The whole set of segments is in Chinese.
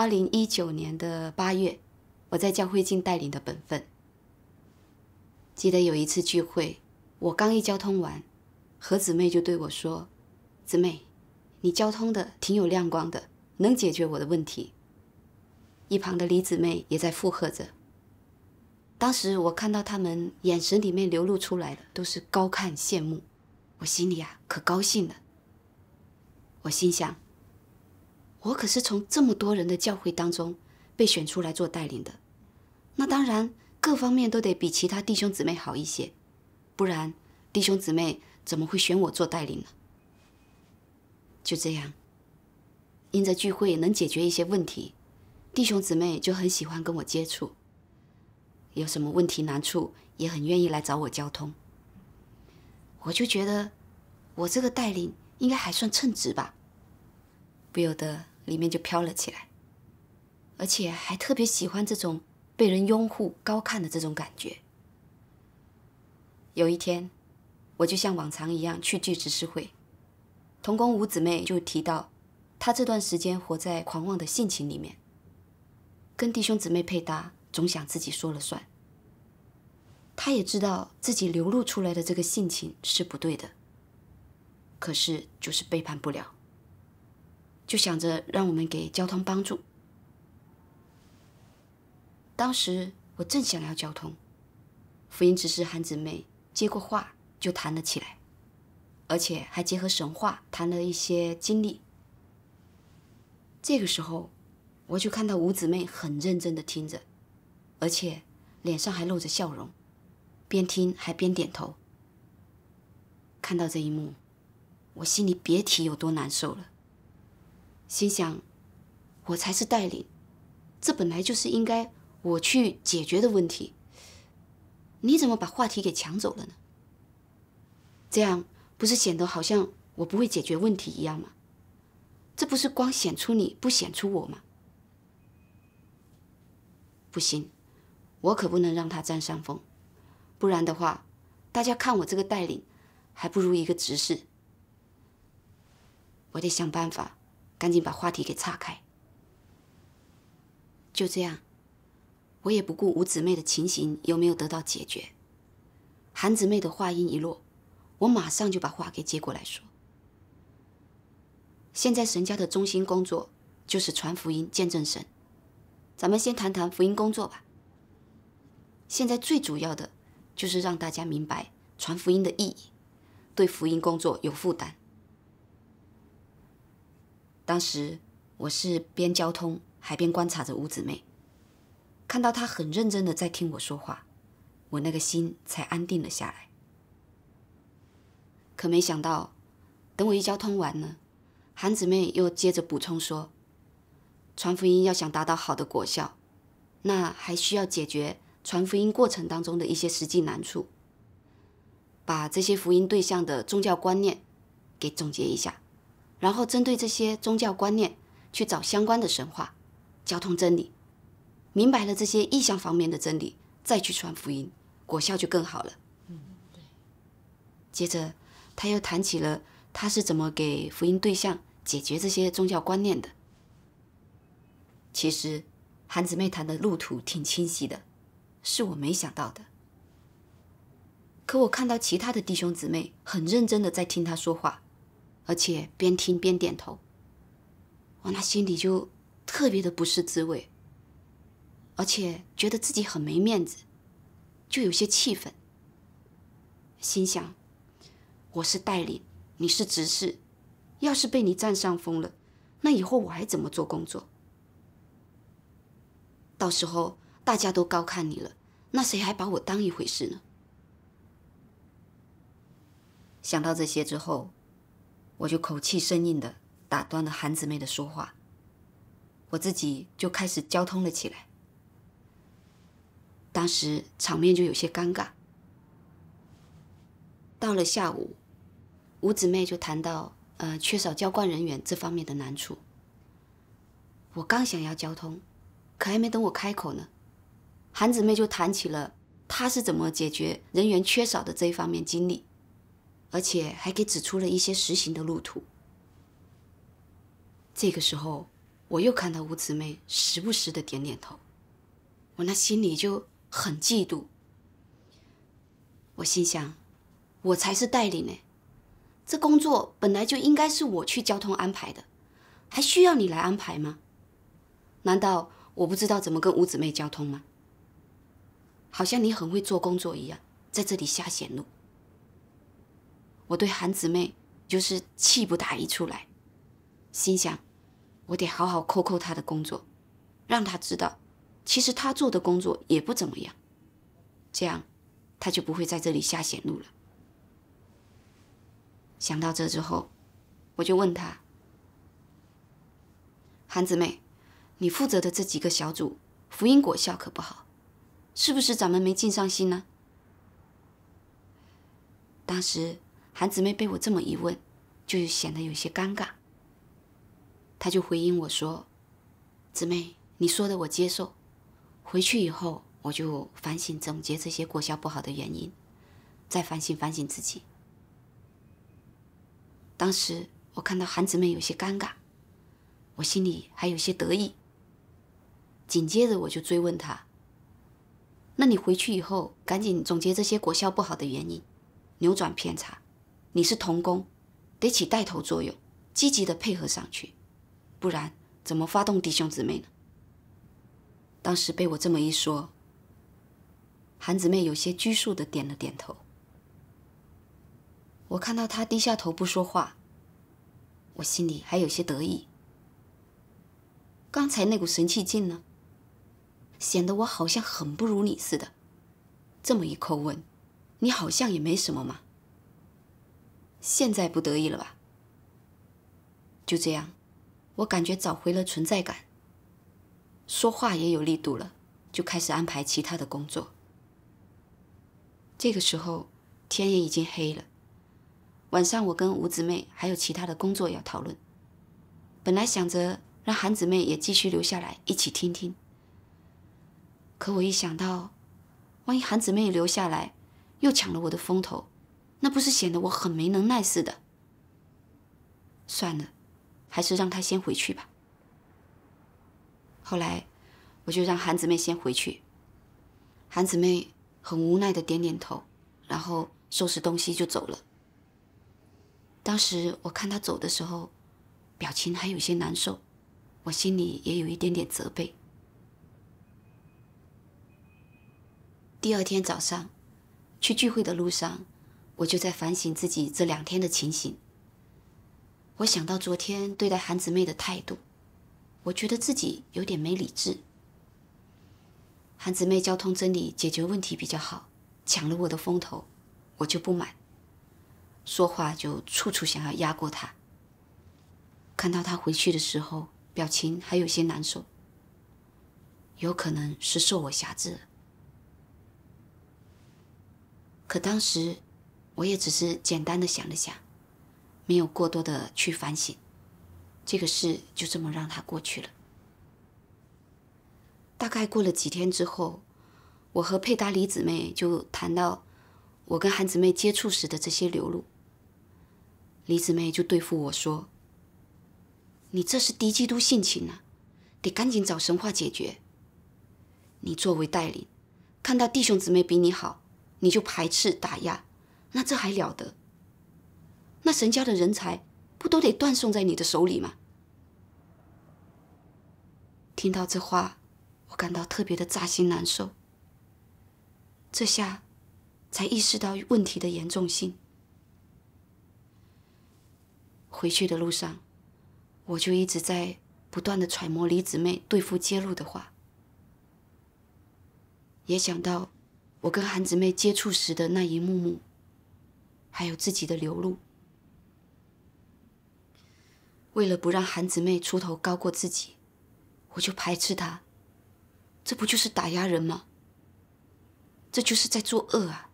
二零一九年的八月，我在教会尽带领的本分。记得有一次聚会，我刚一交通完，何姊妹就对我说：“姊妹，你交通的挺有亮光的，能解决我的问题。”一旁的李姊妹也在附和着。当时我看到他们眼神里面流露出来的都是高看羡慕，我心里啊可高兴了。我心想。我可是从这么多人的教诲当中被选出来做带领的，那当然各方面都得比其他弟兄姊妹好一些，不然弟兄姊妹怎么会选我做带领呢？就这样，因着聚会能解决一些问题，弟兄姊妹就很喜欢跟我接触，有什么问题难处也很愿意来找我交通。我就觉得我这个带领应该还算称职吧，不由得。里面就飘了起来，而且还特别喜欢这种被人拥护、高看的这种感觉。有一天，我就像往常一样去聚执事会，同工五姊妹就提到，她这段时间活在狂妄的性情里面，跟弟兄姊妹配搭，总想自己说了算。她也知道自己流露出来的这个性情是不对的，可是就是背叛不了。就想着让我们给交通帮助。当时我正想要交通，福音执事韩姊妹接过话就谈了起来，而且还结合神话谈了一些经历。这个时候，我就看到五姊妹很认真的听着，而且脸上还露着笑容，边听还边点头。看到这一幕，我心里别提有多难受了。心想，我才是带领，这本来就是应该我去解决的问题。你怎么把话题给抢走了呢？这样不是显得好像我不会解决问题一样吗？这不是光显出你不显出我吗？不行，我可不能让他占上风，不然的话，大家看我这个带领，还不如一个执事。我得想办法。赶紧把话题给岔开。就这样，我也不顾五姊妹的情形有没有得到解决。韩姊妹的话音一落，我马上就把话给接过来说：“现在神家的中心工作就是传福音、见证神。咱们先谈谈福音工作吧。现在最主要的就是让大家明白传福音的意义，对福音工作有负担。”当时我是边交通还边观察着五姊妹，看到她很认真的在听我说话，我那个心才安定了下来。可没想到，等我一交通完呢，韩姊妹又接着补充说：“传福音要想达到好的果效，那还需要解决传福音过程当中的一些实际难处，把这些福音对象的宗教观念给总结一下。”然后针对这些宗教观念，去找相关的神话，交通真理，明白了这些意向方面的真理，再去传福音，果效就更好了。接着他又谈起了他是怎么给福音对象解决这些宗教观念的。其实，韩姊妹谈的路途挺清晰的，是我没想到的。可我看到其他的弟兄姊妹很认真的在听他说话。而且边听边点头，我那心里就特别的不是滋味，而且觉得自己很没面子，就有些气愤。心想，我是代理，你是执事，要是被你占上风了，那以后我还怎么做工作？到时候大家都高看你了，那谁还把我当一回事呢？想到这些之后。我就口气生硬的打断了韩姊妹的说话，我自己就开始交通了起来。当时场面就有些尴尬。到了下午，五姊妹就谈到呃缺少交官人员这方面的难处。我刚想要交通，可还没等我开口呢，韩姊妹就谈起了她是怎么解决人员缺少的这一方面经历。而且还给指出了一些实行的路途。这个时候，我又看到五姊妹时不时的点点头，我那心里就很嫉妒。我心想，我才是代理呢，这工作本来就应该是我去交通安排的，还需要你来安排吗？难道我不知道怎么跟五姊妹交通吗？好像你很会做工作一样，在这里瞎显露。我对韩姊妹就是气不打一处来，心想，我得好好扣扣她的工作，让她知道，其实她做的工作也不怎么样，这样，她就不会在这里瞎显露了。想到这之后，我就问她：“韩姊妹，你负责的这几个小组福音果效可不好，是不是咱们没尽上心呢？”当时。韩姊妹被我这么一问，就显得有些尴尬。她就回应我说：“姊妹，你说的我接受，回去以后我就反省总结这些国校不好的原因，再反省反省自己。”当时我看到韩姊妹有些尴尬，我心里还有些得意。紧接着我就追问他：“那你回去以后赶紧总结这些国校不好的原因，扭转偏差。”你是童工，得起带头作用，积极的配合上去，不然怎么发动弟兄姊妹呢？当时被我这么一说，韩姊妹有些拘束的点了点头。我看到她低下头不说话，我心里还有些得意。刚才那股神气劲呢，显得我好像很不如你似的。这么一叩问，你好像也没什么嘛。现在不得已了吧？就这样，我感觉找回了存在感，说话也有力度了，就开始安排其他的工作。这个时候天也已经黑了，晚上我跟五姊妹还有其他的工作要讨论，本来想着让韩姊妹也继续留下来一起听听，可我一想到，万一韩姊妹留下来，又抢了我的风头。那不是显得我很没能耐似的。算了，还是让他先回去吧。后来，我就让韩姊妹先回去。韩姊妹很无奈的点点头，然后收拾东西就走了。当时我看她走的时候，表情还有些难受，我心里也有一点点责备。第二天早上，去聚会的路上。我就在反省自己这两天的情形。我想到昨天对待韩子妹的态度，我觉得自己有点没理智。韩子妹交通真理解决问题比较好，抢了我的风头，我就不满，说话就处处想要压过她。看到她回去的时候，表情还有些难受，有可能是受我辖制了。可当时。我也只是简单的想了想，没有过多的去反省，这个事就这么让它过去了。大概过了几天之后，我和佩达里姊妹就谈到我跟韩姊妹接触时的这些流露，李姊妹就对付我说：“你这是低基督性情啊，得赶紧找神话解决。你作为带领，看到弟兄姊妹比你好，你就排斥打压。”那这还了得？那神教的人才不都得断送在你的手里吗？听到这话，我感到特别的扎心难受。这下才意识到问题的严重性。回去的路上，我就一直在不断的揣摩李姊妹对付揭露的话，也想到我跟韩姊妹接触时的那一幕幕。还有自己的流露，为了不让韩姊妹出头高过自己，我就排斥她，这不就是打压人吗？这就是在作恶啊！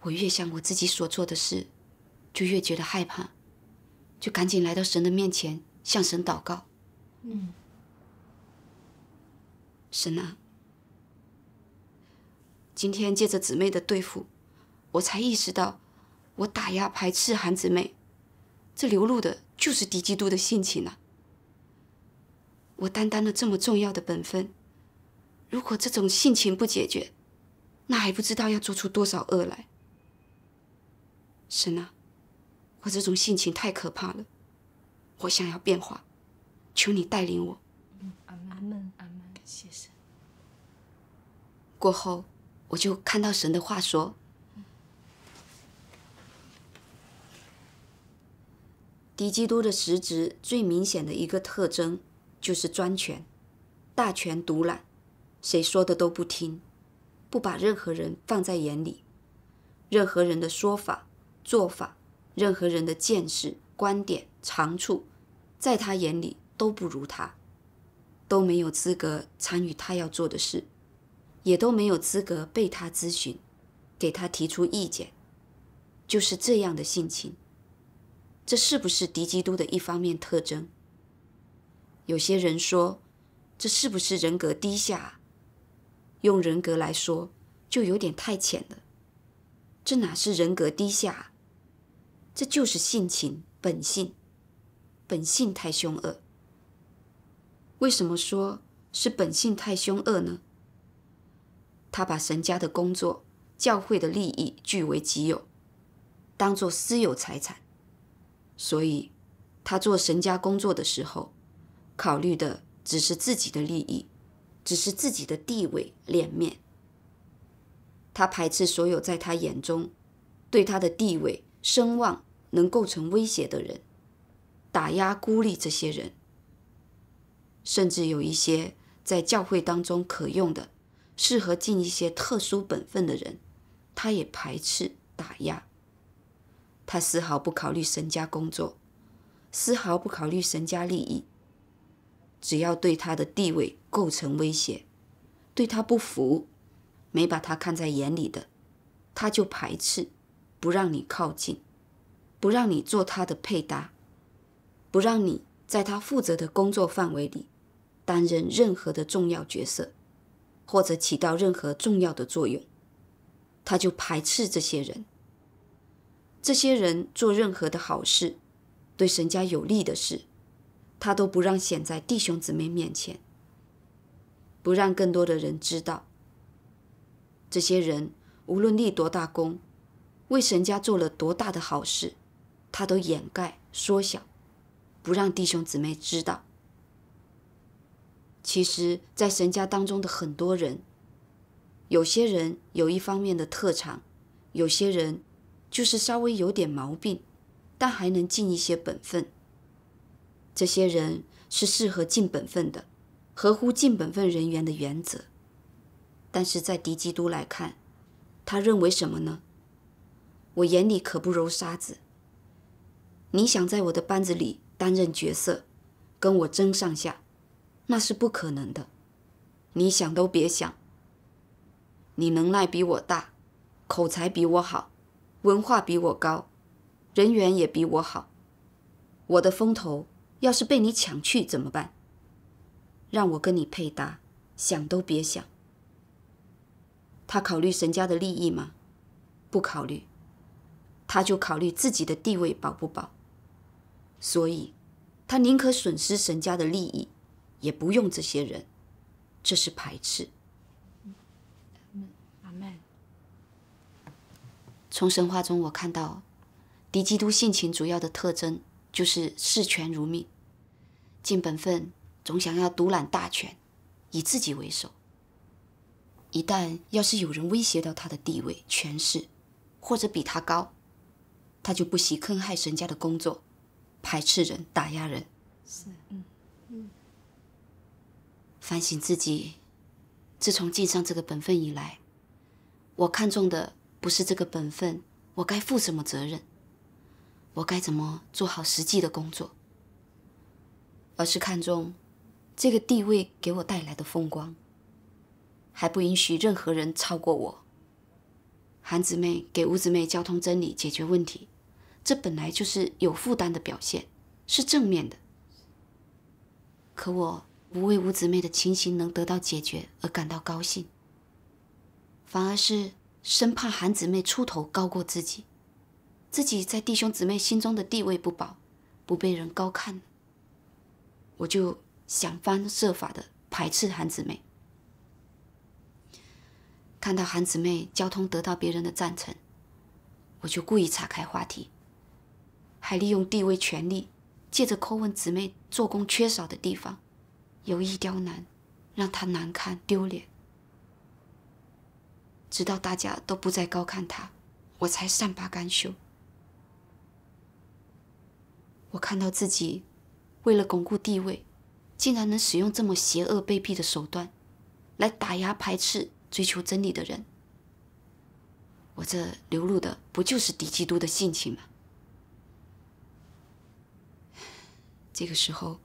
我越想我自己所做的事，就越觉得害怕，就赶紧来到神的面前，向神祷告。嗯，神啊，今天借着姊妹的对付。我才意识到，我打压排斥韩姊妹，这流露的就是敌基督的性情啊！我担当了这么重要的本分，如果这种性情不解决，那还不知道要做出多少恶来。神啊，我这种性情太可怕了，我想要变化，求你带领我。阿门，阿门，谢神。过后，我就看到神的话说。敌基督的实质最明显的一个特征就是专权、大权独揽，谁说的都不听，不把任何人放在眼里，任何人的说法、做法、任何人的见识、观点、长处，在他眼里都不如他，都没有资格参与他要做的事，也都没有资格被他咨询，给他提出意见，就是这样的性情。这是不是敌基督的一方面特征？有些人说，这是不是人格低下？用人格来说，就有点太浅了。这哪是人格低下？这就是性情本性，本性太凶恶。为什么说是本性太凶恶呢？他把神家的工作、教会的利益据为己有，当做私有财产。所以，他做神家工作的时候，考虑的只是自己的利益，只是自己的地位脸面。他排斥所有在他眼中对他的地位声望能构成威胁的人，打压孤立这些人，甚至有一些在教会当中可用的、适合尽一些特殊本分的人，他也排斥打压。他丝毫不考虑神家工作，丝毫不考虑神家利益。只要对他的地位构成威胁，对他不服，没把他看在眼里的，他就排斥，不让你靠近，不让你做他的配搭，不让你在他负责的工作范围里担任任何的重要角色，或者起到任何重要的作用，他就排斥这些人。这些人做任何的好事，对神家有利的事，他都不让显在弟兄姊妹面前，不让更多的人知道。这些人无论立多大功，为神家做了多大的好事，他都掩盖缩小，不让弟兄姊妹知道。其实，在神家当中的很多人，有些人有一方面的特长，有些人。就是稍微有点毛病，但还能尽一些本分。这些人是适合尽本分的，合乎尽本分人员的原则。但是在狄基督来看，他认为什么呢？我眼里可不揉沙子。你想在我的班子里担任角色，跟我争上下，那是不可能的。你想都别想。你能耐比我大，口才比我好。文化比我高，人缘也比我好，我的风头要是被你抢去怎么办？让我跟你配搭，想都别想。他考虑沈家的利益吗？不考虑，他就考虑自己的地位保不保。所以，他宁可损失沈家的利益，也不用这些人，这是排斥。阿门。从神话中，我看到狄基督性情主要的特征就是视权如命，尽本分总想要独揽大权，以自己为首。一旦要是有人威胁到他的地位、权势，或者比他高，他就不惜坑害神家的工作，排斥人、打压人。是，嗯嗯。反省自己，自从尽上这个本分以来，我看中的。不是这个本分，我该负什么责任，我该怎么做好实际的工作，而是看重这个地位给我带来的风光，还不允许任何人超过我。韩姊妹给吴姊妹交通真理解决问题，这本来就是有负担的表现，是正面的。可我不为吴姊妹的情形能得到解决而感到高兴，反而是。生怕韩姊妹出头高过自己，自己在弟兄姊妹心中的地位不保，不被人高看。我就想方设法的排斥韩姊妹。看到韩姊妹交通得到别人的赞成，我就故意岔开话题，还利用地位权力，借着扣问姊妹做工缺少的地方，有意刁难，让她难堪丢脸。直到大家都不再高看他，我才善罢甘休。我看到自己为了巩固地位，竟然能使用这么邪恶卑鄙的手段来打压排斥追求真理的人，我这流露的不就是敌基督的性情吗？这个时候，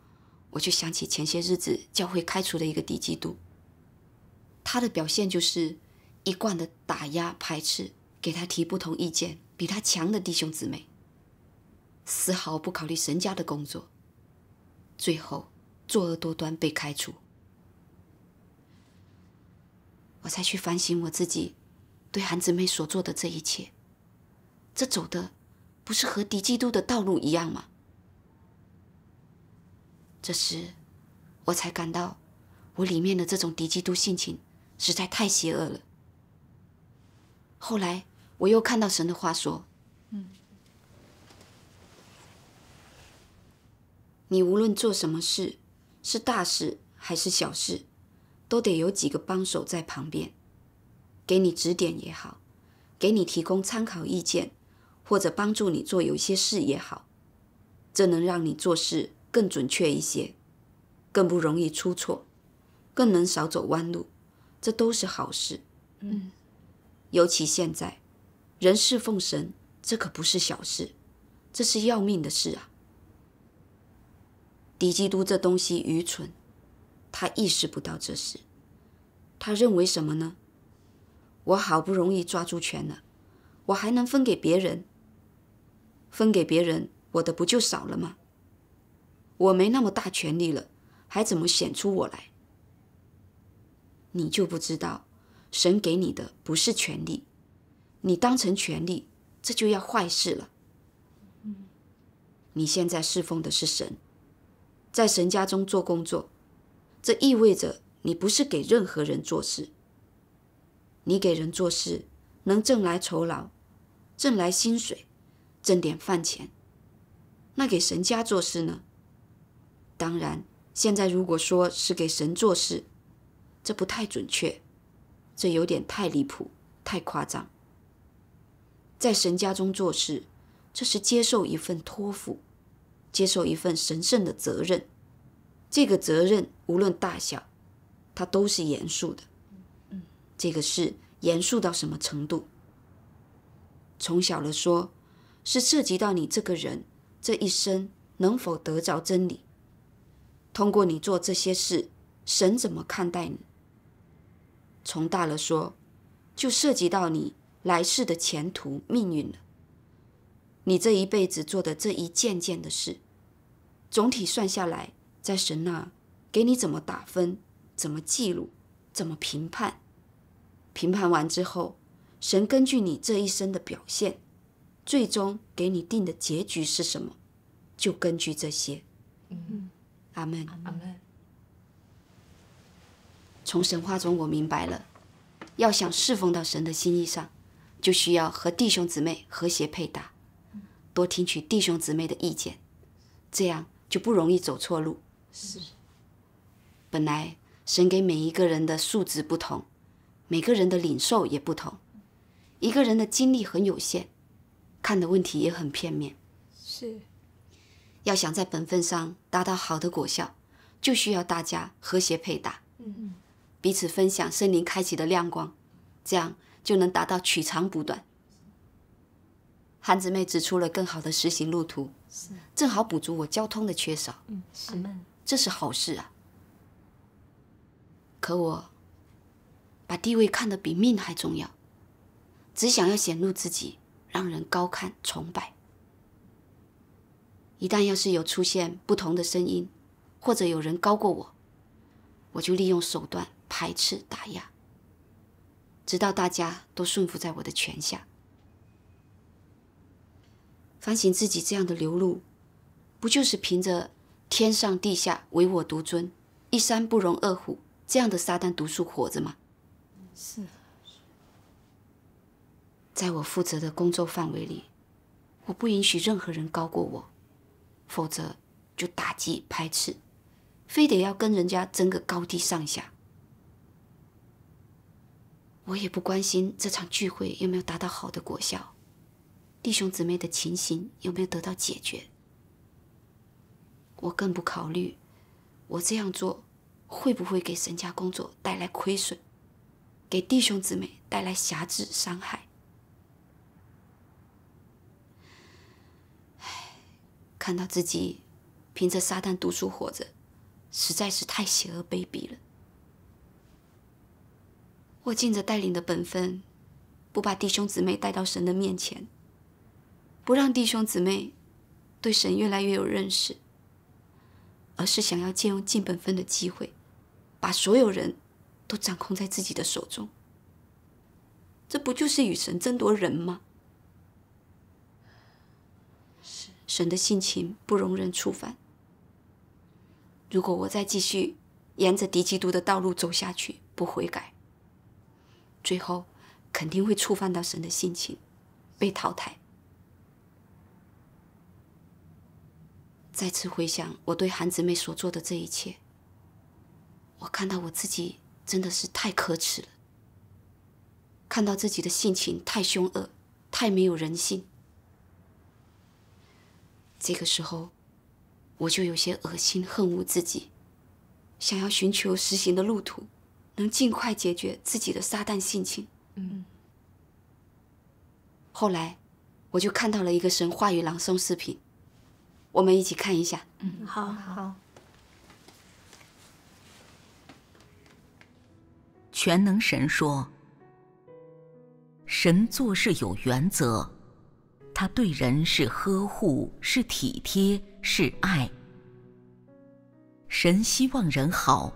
我就想起前些日子教会开除的一个敌基督，他的表现就是。一贯的打压排斥，给他提不同意见，比他强的弟兄姊妹，丝毫不考虑神家的工作，最后作恶多端被开除。我才去反省我自己，对韩姊妹所做的这一切，这走的不是和敌基督的道路一样吗？这时我才感到，我里面的这种敌基督性情实在太邪恶了。后来我又看到神的话说：“嗯，你无论做什么事，是大事还是小事，都得有几个帮手在旁边，给你指点也好，给你提供参考意见，或者帮助你做有些事也好，这能让你做事更准确一些，更不容易出错，更能少走弯路，这都是好事。”嗯。尤其现在，人事奉神，这可不是小事，这是要命的事啊。敌基督这东西愚蠢，他意识不到这事，他认为什么呢？我好不容易抓住权了，我还能分给别人？分给别人，我的不就少了吗？我没那么大权力了，还怎么显出我来？你就不知道？神给你的不是权利，你当成权利，这就要坏事了。你现在侍奉的是神，在神家中做工作，这意味着你不是给任何人做事。你给人做事能挣来酬劳，挣来薪水，挣点饭钱。那给神家做事呢？当然，现在如果说是给神做事，这不太准确。这有点太离谱，太夸张。在神家中做事，这是接受一份托付，接受一份神圣的责任。这个责任无论大小，它都是严肃的。这个事严肃到什么程度？从小了说，是涉及到你这个人这一生能否得着真理。通过你做这些事，神怎么看待你？从大了说，就涉及到你来世的前途命运了。你这一辈子做的这一件件的事，总体算下来，在神那给你怎么打分、怎么记录、怎么评判？评判完之后，神根据你这一生的表现，最终给你定的结局是什么？就根据这些。嗯，阿门。阿门。从神话中，我明白了，要想侍奉到神的心意上，就需要和弟兄姊妹和谐配搭，多听取弟兄姊妹的意见，这样就不容易走错路。是。本来神给每一个人的素质不同，每个人的领受也不同，一个人的精力很有限，看的问题也很片面。是。要想在本分上达到好的果效，就需要大家和谐配搭。嗯。彼此分享森林开启的亮光，这样就能达到取长补短。韩姊妹指出了更好的实行路途，是正好补足我交通的缺少。嗯，是，这是好事啊。可我把地位看得比命还重要，只想要显露自己，让人高看崇拜。一旦要是有出现不同的声音，或者有人高过我，我就利用手段。排斥打压，直到大家都顺服在我的权下。反省自己这样的流露，不就是凭着天上地下唯我独尊、一山不容二虎这样的撒旦毒素活着吗？是，在我负责的工作范围里，我不允许任何人高过我，否则就打击排斥，非得要跟人家争个高低上下。我也不关心这场聚会有没有达到好的果效，弟兄姊妹的情形有没有得到解决。我更不考虑，我这样做会不会给神家工作带来亏损，给弟兄姊妹带来瑕疵伤害。唉，看到自己凭着撒旦读书活着，实在是太邪恶卑鄙了。我尽着带领的本分，不把弟兄姊妹带到神的面前，不让弟兄姊妹对神越来越有认识，而是想要借用尽本分的机会，把所有人都掌控在自己的手中。这不就是与神争夺人吗？神的性情不容人触犯。如果我再继续沿着敌基督的道路走下去，不悔改。最后肯定会触犯到神的性情，被淘汰。再次回想我对韩姊妹所做的这一切，我看到我自己真的是太可耻了，看到自己的性情太凶恶，太没有人性。这个时候，我就有些恶心，恨恶自己，想要寻求实行的路途。能尽快解决自己的撒旦性情。嗯。后来，我就看到了一个神话与朗诵视频，我们一起看一下。嗯，好，好。全能神说：“神做事有原则，他对人是呵护，是体贴，是爱。神希望人好。”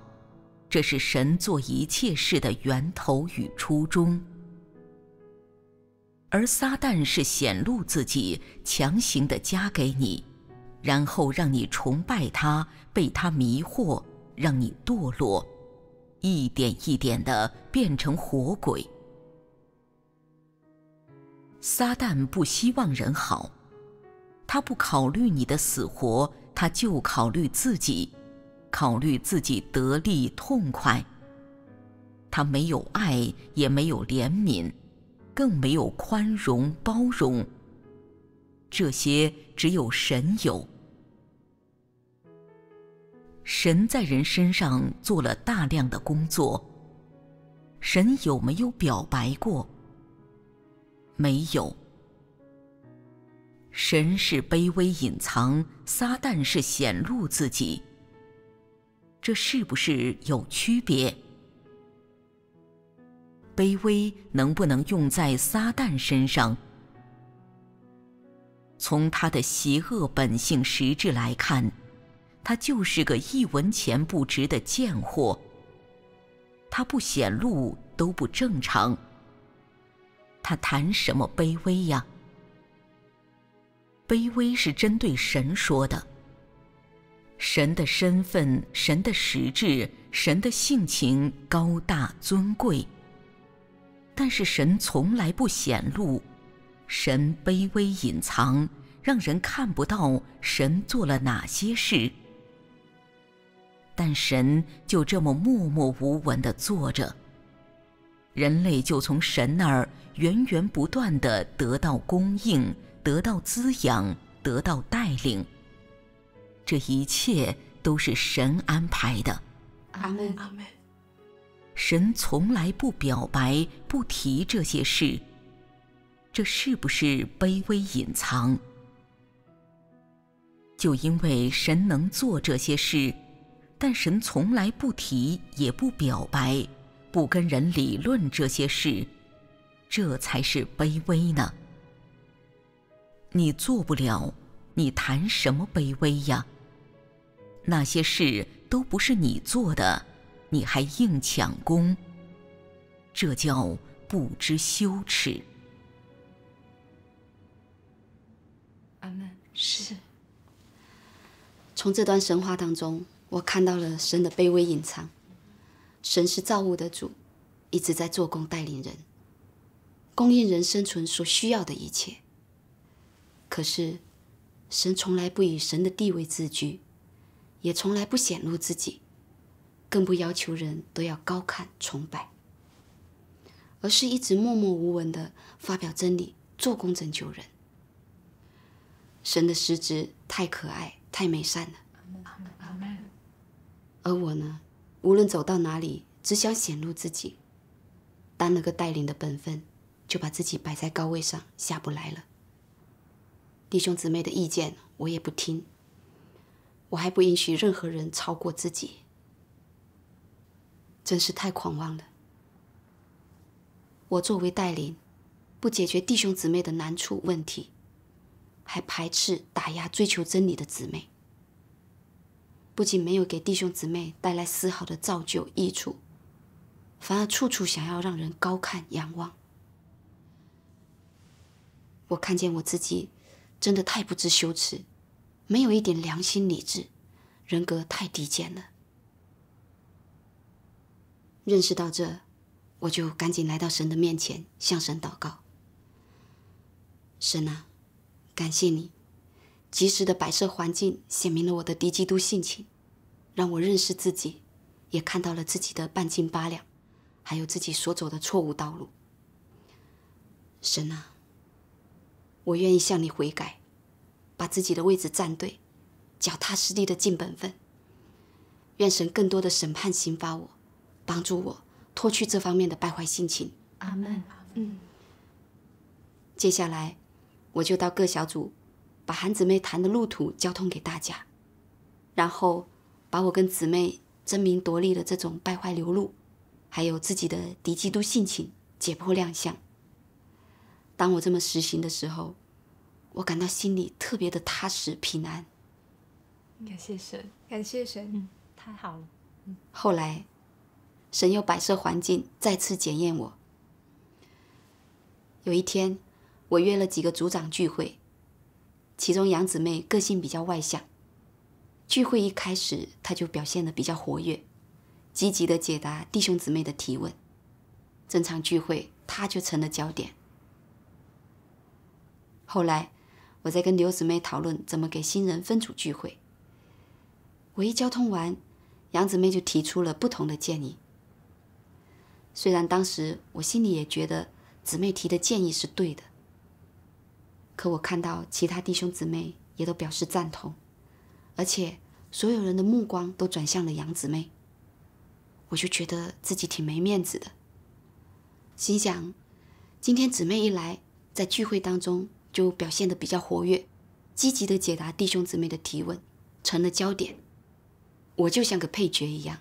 这是神做一切事的源头与初衷，而撒旦是显露自己，强行的加给你，然后让你崇拜他，被他迷惑，让你堕落，一点一点的变成活鬼。撒旦不希望人好，他不考虑你的死活，他就考虑自己。考虑自己得利痛快，他没有爱，也没有怜悯，更没有宽容包容。这些只有神有。神在人身上做了大量的工作，神有没有表白过？没有。神是卑微隐藏，撒旦是显露自己。这是不是有区别？卑微能不能用在撒旦身上？从他的邪恶本性实质来看，他就是个一文钱不值的贱货。他不显露都不正常，他谈什么卑微呀？卑微是针对神说的。神的身份、神的实质、神的性情高大尊贵，但是神从来不显露，神卑微隐藏，让人看不到神做了哪些事。但神就这么默默无闻的坐着，人类就从神那儿源源不断的得到供应、得到滋养、得到带领。这一切都是神安排的。阿门阿门。神从来不表白，不提这些事。这是不是卑微隐藏？就因为神能做这些事，但神从来不提，也不表白，不跟人理论这些事，这才是卑微呢。你做不了，你谈什么卑微呀？那些事都不是你做的，你还硬抢功，这叫不知羞耻。阿难是。从这段神话当中，我看到了神的卑微隐藏。神是造物的主，一直在做工带领人，供应人生存所需要的一切。可是，神从来不以神的地位自居。也从来不显露自己，更不要求人都要高看崇拜，而是一直默默无闻的发表真理、做工拯救人。神的实质太可爱、太美善了。而我呢，无论走到哪里，只想显露自己，担了个带领的本分，就把自己摆在高位上，下不来了。弟兄姊妹的意见我也不听。我还不允许任何人超过自己，真是太狂妄了。我作为带领，不解决弟兄姊妹的难处问题，还排斥打压追求真理的姊妹，不仅没有给弟兄姊妹带来丝毫的造就益处，反而处处想要让人高看仰望。我看见我自己，真的太不知羞耻。没有一点良心、理智，人格太低贱了。认识到这，我就赶紧来到神的面前，向神祷告。神啊，感谢你，及时的摆设环境，显明了我的低基督性情，让我认识自己，也看到了自己的半斤八两，还有自己所走的错误道路。神啊，我愿意向你悔改。把自己的位置站对，脚踏实地的尽本分。愿神更多的审判刑罚我，帮助我脱去这方面的败坏性情。阿门。嗯。接下来，我就到各小组，把韩姊妹谈的路途交通给大家，然后把我跟姊妹争名夺利的这种败坏流露，还有自己的敌基督性情，解剖亮相。当我这么实行的时候。我感到心里特别的踏实平安。感谢神，感谢神，太好了。后来，神又摆设环境再次检验我。有一天，我约了几个组长聚会，其中杨姊妹个性比较外向。聚会一开始，她就表现得比较活跃，积极地解答弟兄姊妹的提问。整场聚会，她就成了焦点。后来。我在跟刘姊妹讨论怎么给新人分组聚会，我一交通完，杨姊妹就提出了不同的建议。虽然当时我心里也觉得姊妹提的建议是对的，可我看到其他弟兄姊妹也都表示赞同，而且所有人的目光都转向了杨姊妹，我就觉得自己挺没面子的，心想，今天姊妹一来，在聚会当中。就表现得比较活跃，积极地解答弟兄姊妹的提问，成了焦点。我就像个配角一样。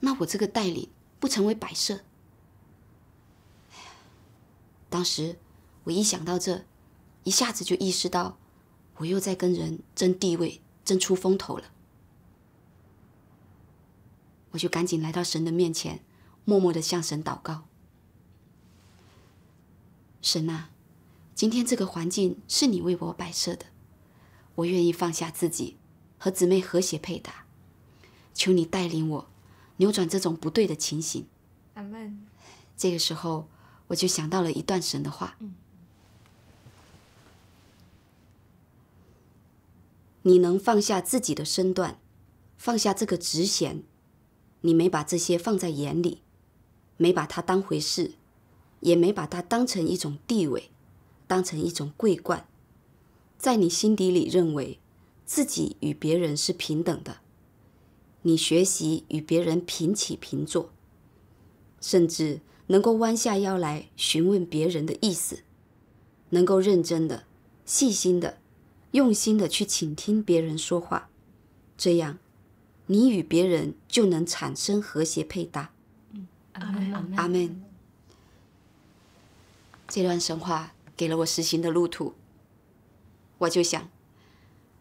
那我这个带领不成为摆设。当时我一想到这，一下子就意识到我又在跟人争地位、争出风头了。我就赶紧来到神的面前，默默地向神祷告。神啊！今天这个环境是你为我摆设的，我愿意放下自己，和姊妹和谐配搭，求你带领我，扭转这种不对的情形。阿门。这个时候我就想到了一段神的话：，你能放下自己的身段，放下这个职衔，你没把这些放在眼里，没把它当回事，也没把它当成一种地位。当成一种桂冠，在你心底里认为自己与别人是平等的，你学习与别人平起平坐，甚至能够弯下腰来询问别人的意思，能够认真的、细心的、用心的去倾听别人说话，这样你与别人就能产生和谐配搭。阿门，阿门。这段神话。给了我实行的路途，我就想，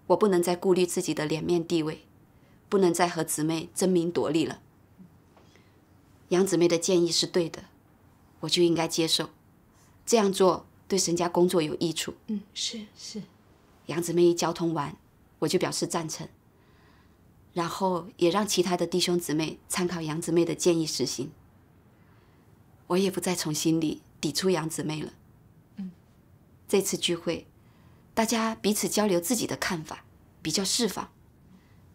我不能再顾虑自己的脸面地位，不能再和姊妹争名夺利了。杨姊妹的建议是对的，我就应该接受，这样做对沈家工作有益处。嗯，是是。杨姊妹一交通完，我就表示赞成，然后也让其他的弟兄姊妹参考杨姊妹的建议实行。我也不再从心里抵触杨姊妹了。这次聚会，大家彼此交流自己的看法，比较释放，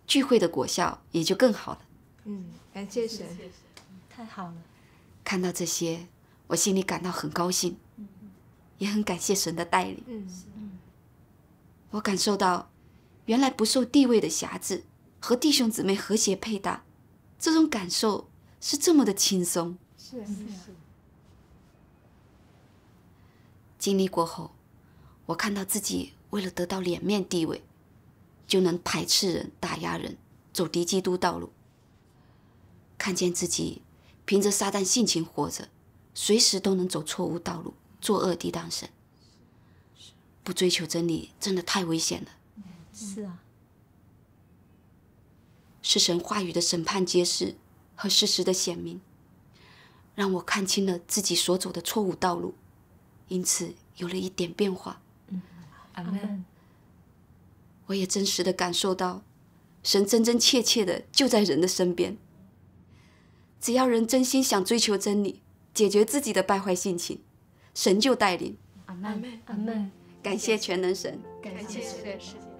聚会的果效也就更好了。嗯，感谢神，太好了。看到这些，我心里感到很高兴，也很感谢神的带领。嗯，我感受到，原来不受地位的辖制，和弟兄姊妹和谐配搭，这种感受是这么的轻松。是是是。经历过后。我看到自己为了得到脸面地位，就能排斥人、打压人，走敌基督道路；看见自己凭着撒旦性情活着，随时都能走错误道路，作恶抵挡神。不追求真理，真的太危险了。是啊，是神话语的审判揭示和事实的显明，让我看清了自己所走的错误道路，因此有了一点变化。阿门。我也真实的感受到，神真真切切的就在人的身边。只要人真心想追求真理，解决自己的败坏性情，神就带领。阿门，阿门，感谢全能神，感谢世界。